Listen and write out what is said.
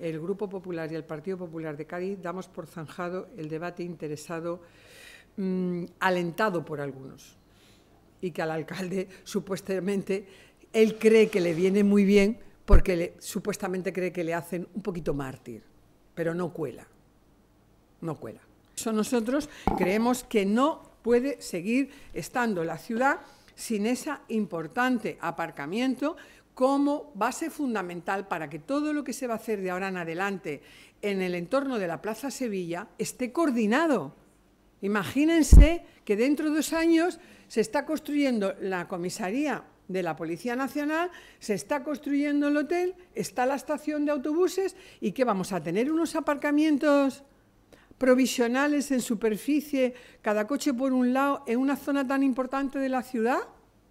el Grupo Popular y el Partido Popular de Cádiz damos por zanjado el debate interesado, mm, alentado por algunos, y que al alcalde supuestamente él cree que le viene muy bien porque supuestamente cree que le hacen un poquito mártir, pero no cuela, no cuela. Eso nosotros creemos que no puede seguir estando la ciudad sin ese importante aparcamiento como base fundamental para que todo lo que se va a hacer de ahora en adelante en el entorno de la Plaza Sevilla esté coordinado. Imagínense que dentro de dos años se está construyendo la comisaría de la Policía Nacional, se está construyendo el hotel, está la estación de autobuses y que vamos a tener unos aparcamientos provisionales en superficie, cada coche por un lado, en una zona tan importante de la ciudad.